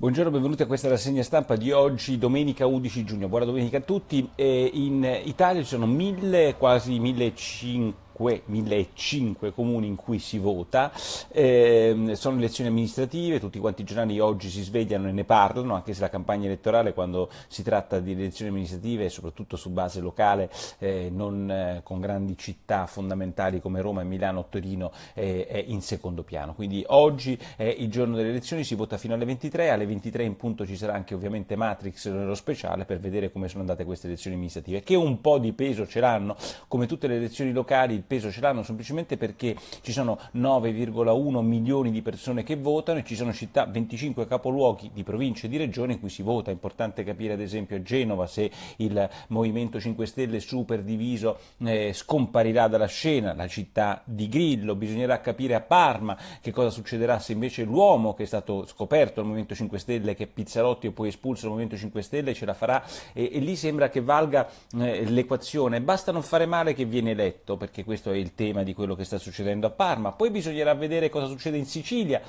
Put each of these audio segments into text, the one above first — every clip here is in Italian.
Buongiorno, benvenuti a questa rassegna stampa di oggi, domenica 11 giugno. Buona domenica a tutti. Eh, in Italia ci sono mille, quasi 1500 1005 comuni in cui si vota, eh, sono elezioni amministrative, tutti quanti i giornali oggi si svegliano e ne parlano, anche se la campagna elettorale quando si tratta di elezioni amministrative, soprattutto su base locale, eh, non eh, con grandi città fondamentali come Roma, Milano, Torino, eh, è in secondo piano. Quindi oggi è il giorno delle elezioni, si vota fino alle 23, alle 23 in punto ci sarà anche ovviamente Matrix nello speciale per vedere come sono andate queste elezioni amministrative, che un po' di peso ce l'hanno, come tutte le elezioni locali peso ce l'hanno semplicemente perché ci sono 9,1 milioni di persone che votano e ci sono città, 25 capoluoghi di province e di regioni in cui si vota. È importante capire ad esempio a Genova se il Movimento 5 Stelle super diviso eh, scomparirà dalla scena, la città di Grillo, bisognerà capire a Parma che cosa succederà se invece l'uomo che è stato scoperto dal Movimento 5 Stelle, che è Pizzarotti e poi espulso dal Movimento 5 Stelle, ce la farà e, e lì sembra che valga eh, l'equazione. Basta non fare male che viene eletto, perché questo questo è il tema di quello che sta succedendo a Parma. Poi bisognerà vedere cosa succede in Sicilia,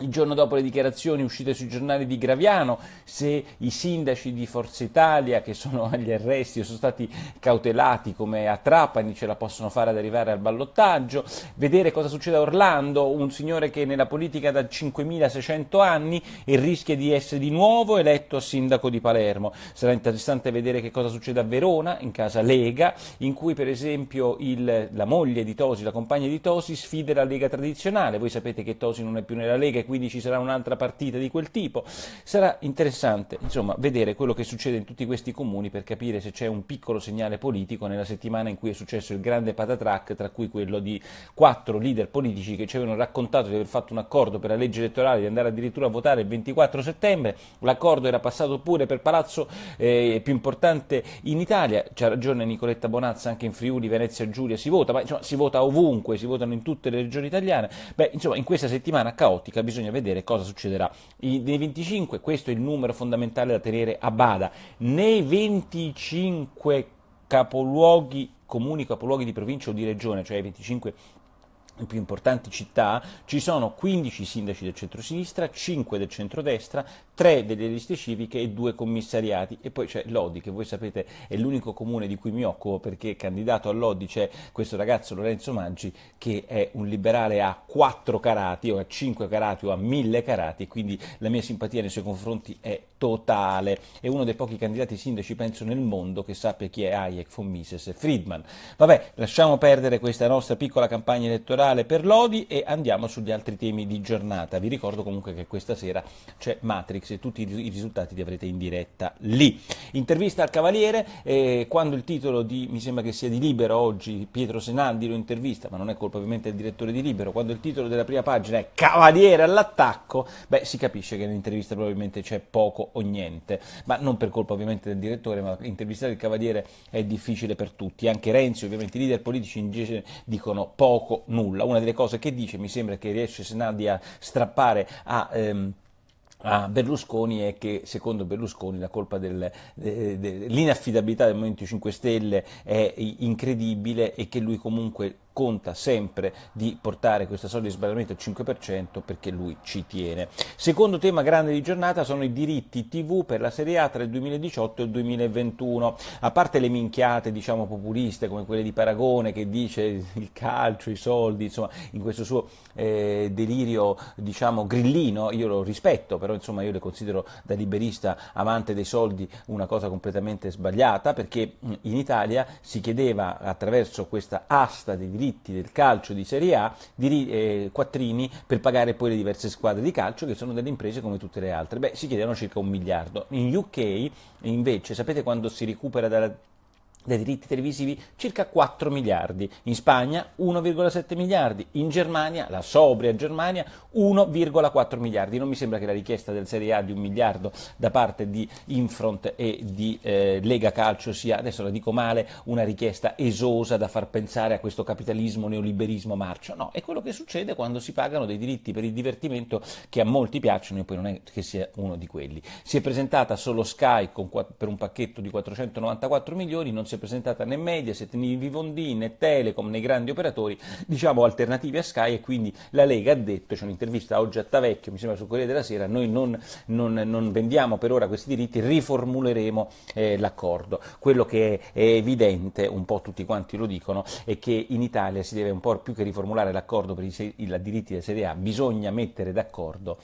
il giorno dopo le dichiarazioni uscite sui giornali di Graviano, se i sindaci di Forza Italia che sono agli arresti o sono stati cautelati come a Trapani ce la possono fare ad arrivare al ballottaggio, vedere cosa succede a Orlando, un signore che è nella politica da 5600 anni e rischia di essere di nuovo eletto sindaco di Palermo. Sarà interessante vedere che cosa succede a Verona, in casa Lega, in cui per esempio il, la moglie di Tosi, la compagna di Tosi, sfida la Lega tradizionale. Voi sapete che Tosi non è più nella Lega quindi ci sarà un'altra partita di quel tipo. Sarà interessante insomma, vedere quello che succede in tutti questi comuni per capire se c'è un piccolo segnale politico nella settimana in cui è successo il grande patatrack, tra cui quello di quattro leader politici che ci avevano raccontato di aver fatto un accordo per la legge elettorale, di andare addirittura a votare il 24 settembre. L'accordo era passato pure per Palazzo eh, più importante in Italia. C'ha ragione Nicoletta Bonazza, anche in Friuli, Venezia, Giulia si vota, ma insomma, si vota ovunque, si votano in tutte le regioni italiane. Beh, insomma, in questa settimana caotica bisogna bisogna vedere cosa succederà. I, nei 25, questo è il numero fondamentale da tenere a bada, nei 25 capoluoghi comuni capoluoghi di provincia o di regione, cioè i 25 più importanti città, ci sono 15 sindaci del centro-sinistra, 5 del centro-destra, 3 delle liste civiche e 2 commissariati. E poi c'è Lodi, che voi sapete è l'unico comune di cui mi occupo perché candidato a Lodi c'è questo ragazzo Lorenzo Maggi che è un liberale a 4 carati o a 5 carati o a 1000 carati, quindi la mia simpatia nei suoi confronti è totale. È uno dei pochi candidati sindaci, penso, nel mondo che sappia chi è Hayek, von Mises e Friedman. Vabbè, lasciamo perdere questa nostra piccola campagna elettorale per Lodi e andiamo sugli altri temi di giornata. Vi ricordo comunque che questa sera c'è Matrix e tutti i risultati li avrete in diretta lì. Intervista al Cavaliere, eh, quando il titolo di, mi sembra che sia di Libero oggi, Pietro Senaldi lo intervista, ma non è colpa ovviamente del direttore di Libero, quando il titolo della prima pagina è Cavaliere all'attacco, beh si capisce che nell'intervista probabilmente c'è poco o niente, ma non per colpa ovviamente del direttore, ma intervistare il Cavaliere è difficile per tutti, anche Renzi ovviamente i leader politici invece dicono poco, nulla, una delle cose che dice mi sembra che riesce Senadi a strappare a... Ehm, a Berlusconi è che secondo Berlusconi la colpa dell'inaffidabilità de, de, del Movimento 5 Stelle è incredibile e che lui comunque conta sempre di portare questa soglia di sbagliamento al 5% perché lui ci tiene. Secondo tema grande di giornata sono i diritti TV per la Serie A tra il 2018 e il 2021. A parte le minchiate, diciamo, populiste come quelle di Paragone che dice il calcio, i soldi, insomma, in questo suo eh, delirio, diciamo, grillino, io lo rispetto, però insomma io le considero da liberista amante dei soldi una cosa completamente sbagliata perché mm, in Italia si chiedeva attraverso questa asta dei diritti diritti del calcio di Serie A, diri, eh, quattrini per pagare poi le diverse squadre di calcio che sono delle imprese come tutte le altre. Beh, si chiedono circa un miliardo. In UK invece, sapete quando si recupera dalla dei diritti televisivi circa 4 miliardi, in Spagna 1,7 miliardi, in Germania, la sobria Germania, 1,4 miliardi. Non mi sembra che la richiesta del Serie A di un miliardo da parte di Infront e di eh, Lega Calcio sia, adesso la dico male, una richiesta esosa da far pensare a questo capitalismo neoliberismo marcio. No, è quello che succede quando si pagano dei diritti per il divertimento che a molti piacciono e poi non è che sia uno di quelli. Si è presentata solo Sky con, per un pacchetto di 494 milioni, non si è presentata né Mediaset, né Vivondi, né Telecom, né grandi operatori, diciamo alternativi a Sky e quindi la Lega ha detto, c'è un'intervista oggi a Tavecchio, mi sembra su Corriere della Sera, noi non, non, non vendiamo per ora questi diritti, riformuleremo eh, l'accordo. Quello che è, è evidente, un po' tutti quanti lo dicono, è che in Italia si deve un po' più che riformulare l'accordo per i, i diritti della Serie A, bisogna mettere d'accordo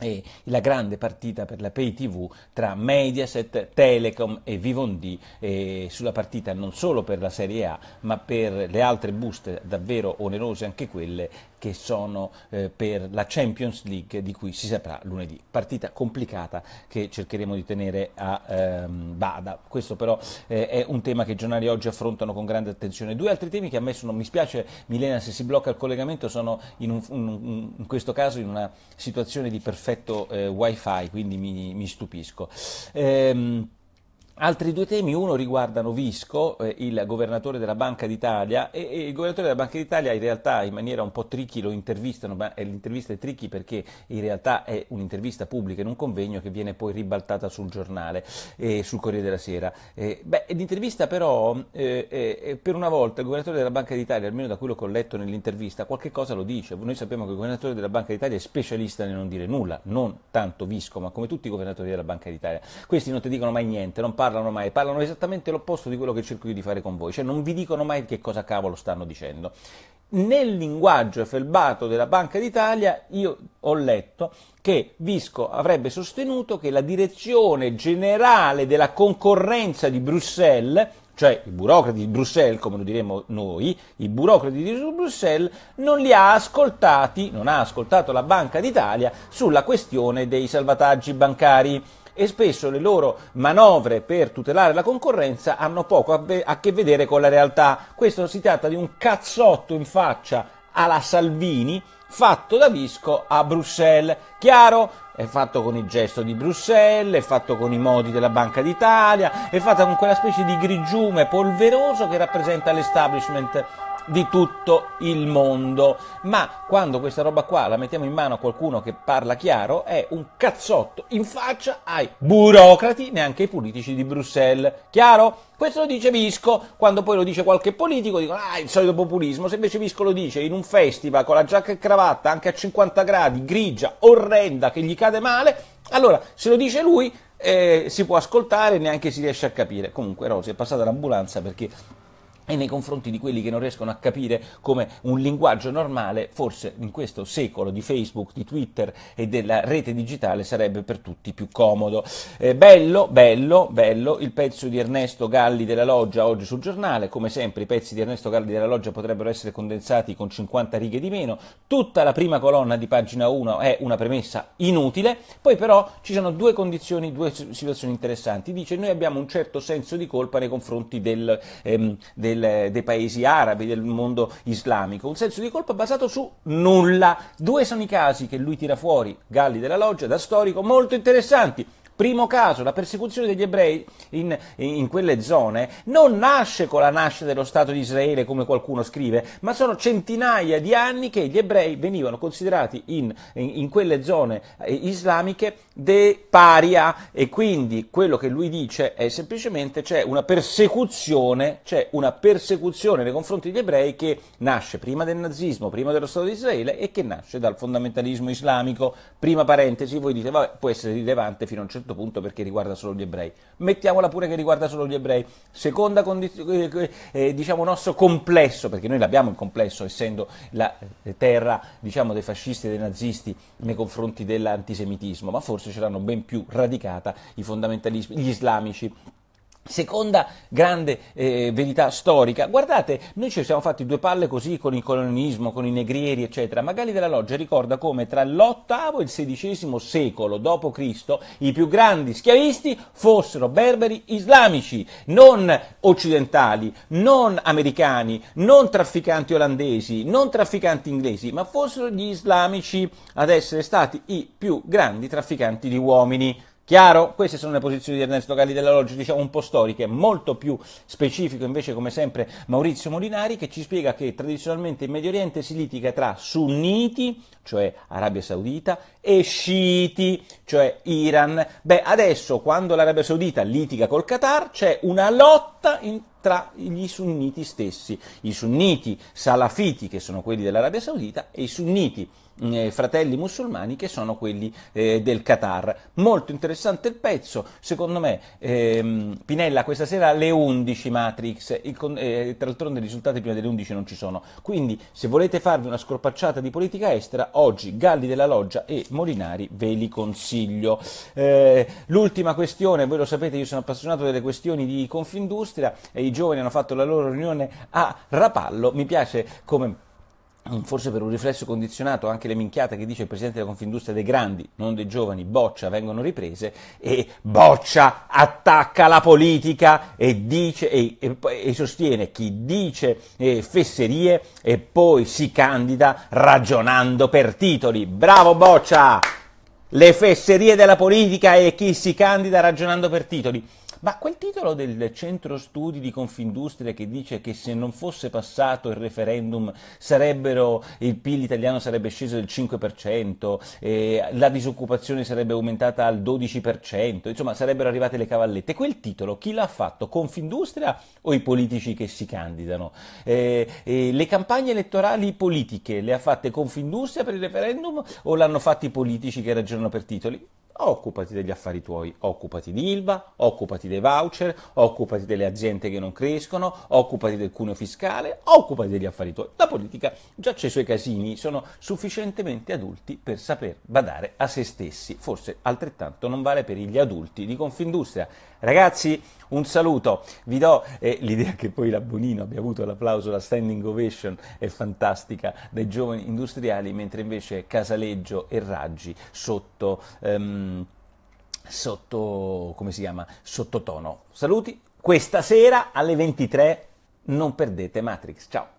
e la grande partita per la pay tv tra Mediaset, Telecom e Vivendi e sulla partita non solo per la Serie A ma per le altre buste davvero onerose anche quelle che sono eh, per la Champions League di cui si saprà lunedì. Partita complicata che cercheremo di tenere a ehm, bada. Questo però eh, è un tema che i giornali oggi affrontano con grande attenzione. Due altri temi che a me sono, mi spiace Milena se si blocca il collegamento, sono in, un, un, in questo caso in una situazione di perfetta effetto eh, wifi, quindi mi, mi stupisco. Ehm, Altri due temi, uno riguardano Visco, eh, il governatore della Banca d'Italia, e, e, il governatore della Banca d'Italia in realtà in maniera un po' tricky lo intervistano, ma eh, l'intervista è tricky perché in realtà è un'intervista pubblica in un convegno che viene poi ribaltata sul giornale, eh, sul Corriere della Sera. Eh, beh, l'intervista però, eh, eh, per una volta, il governatore della Banca d'Italia, almeno da quello che ho letto nell'intervista, qualche cosa lo dice. Noi sappiamo che il governatore della Banca d'Italia è specialista nel non dire nulla, non tanto Visco, ma come tutti i governatori della Banca d'Italia. Questi non ti dicono mai niente, non parlano parlano mai, parlano esattamente l'opposto di quello che cerco io di fare con voi, cioè non vi dicono mai che cosa cavolo stanno dicendo. Nel linguaggio felbato della Banca d'Italia io ho letto che Visco avrebbe sostenuto che la direzione generale della concorrenza di Bruxelles cioè i burocrati di Bruxelles, come lo diremmo noi, i burocrati di Bruxelles non li ha ascoltati, non ha ascoltato la Banca d'Italia sulla questione dei salvataggi bancari e spesso le loro manovre per tutelare la concorrenza hanno poco a, be- a che vedere con la realtà. Questo si tratta di un cazzotto in faccia alla Salvini fatto da Visco a Bruxelles. Chiaro? È fatto con il gesto di Bruxelles, è fatto con i modi della Banca d'Italia, è fatto con quella specie di grigiume polveroso che rappresenta l'establishment di tutto il mondo. Ma quando questa roba qua la mettiamo in mano a qualcuno che parla chiaro, è un cazzotto in faccia ai burocrati, neanche ai politici di Bruxelles. Chiaro? Questo lo dice Visco, quando poi lo dice qualche politico dicono ah, il solito populismo, se invece Visco lo dice in un festival con la giacca e cravatta anche a 50 gradi, grigia, orrenda, che gli cade male, allora se lo dice lui eh, si può ascoltare e neanche si riesce a capire. Comunque Rosy è passata l'ambulanza perché e nei confronti di quelli che non riescono a capire come un linguaggio normale, forse in questo secolo di Facebook, di Twitter e della rete digitale sarebbe per tutti più comodo. Eh, bello, bello, bello il pezzo di Ernesto Galli della Loggia oggi sul giornale, come sempre i pezzi di Ernesto Galli della Loggia potrebbero essere condensati con 50 righe di meno, tutta la prima colonna di pagina 1 è una premessa inutile, poi però ci sono due condizioni, due situazioni interessanti, dice noi abbiamo un certo senso di colpa nei confronti del, ehm, del del, dei paesi arabi, del mondo islamico, un senso di colpa basato su nulla. Due sono i casi che lui tira fuori, Galli della Loggia, da storico, molto interessanti. Primo caso, la persecuzione degli ebrei in, in quelle zone non nasce con la nascita dello Stato di Israele, come qualcuno scrive, ma sono centinaia di anni che gli ebrei venivano considerati in, in, in quelle zone eh, islamiche de paria e quindi quello che lui dice è semplicemente c'è una persecuzione, c'è una persecuzione nei confronti degli ebrei che nasce prima del nazismo, prima dello Stato di Israele e che nasce dal fondamentalismo islamico. Prima parentesi, voi dite, vabbè, può essere rilevante fino a un certo certo punto perché riguarda solo gli ebrei. Mettiamola pure che riguarda solo gli ebrei. Seconda condizione, eh, eh, eh, diciamo nostro complesso, perché noi l'abbiamo il complesso, essendo la eh, terra diciamo, dei fascisti e dei nazisti nei confronti dell'antisemitismo, ma forse ce l'hanno ben più radicata i fondamentalismi, gli islamici Seconda grande eh, verità storica, guardate, noi ci siamo fatti due palle così con il colonialismo, con i negrieri, eccetera. Magali della Loggia ricorda come tra l'VIII e il XVI secolo d.C. i più grandi schiavisti fossero berberi islamici, non occidentali, non americani, non trafficanti olandesi, non trafficanti inglesi, ma fossero gli islamici ad essere stati i più grandi trafficanti di uomini. Chiaro? Queste sono le posizioni di Ernesto Galli Loggia, diciamo un po' storiche, molto più specifico invece come sempre Maurizio Molinari che ci spiega che tradizionalmente in Medio Oriente si litiga tra sunniti, cioè Arabia Saudita, e sciiti, cioè Iran. Beh, adesso quando l'Arabia Saudita litiga col Qatar c'è una lotta in tra gli sunniti stessi, i sunniti salafiti che sono quelli dell'Arabia Saudita e i sunniti eh, fratelli musulmani che sono quelli eh, del Qatar. Molto interessante il pezzo, secondo me ehm, Pinella questa sera alle 11 Matrix, il, eh, tra l'altro i risultati prima delle 11 non ci sono, quindi se volete farvi una scorpacciata di politica estera, oggi Galli della Loggia e Molinari ve li consiglio. Eh, l'ultima questione, voi lo sapete io sono appassionato delle questioni di Confindustria e i giovani hanno fatto la loro riunione a Rapallo, mi piace come forse per un riflesso condizionato anche le minchiate che dice il presidente della Confindustria dei grandi, non dei giovani, boccia, vengono riprese e boccia attacca la politica e, dice, e, e, e sostiene chi dice eh, fesserie e poi si candida ragionando per titoli. Bravo boccia! Le fesserie della politica e chi si candida ragionando per titoli. Ma quel titolo del centro studi di Confindustria che dice che se non fosse passato il referendum il PIL italiano sarebbe sceso del 5%, eh, la disoccupazione sarebbe aumentata al 12%, insomma sarebbero arrivate le cavallette. Quel titolo chi l'ha fatto? Confindustria o i politici che si candidano? Eh, eh, le campagne elettorali politiche le ha fatte Confindustria per il referendum o l'hanno fatte i politici che ragionano per titoli? occupati degli affari tuoi, occupati di Ilva, occupati dei voucher, occupati delle aziende che non crescono, occupati del cuneo fiscale, occupati degli affari tuoi. La politica già c'è i suoi casini, sono sufficientemente adulti per saper badare a se stessi, forse altrettanto non vale per gli adulti di Confindustria Ragazzi, un saluto, vi do eh, l'idea che poi la Bonino abbia avuto l'applauso, la standing ovation è fantastica dai giovani industriali, mentre invece Casaleggio e Raggi sotto, ehm, sotto come si chiama, sottotono. Saluti, questa sera alle 23 non perdete Matrix, ciao!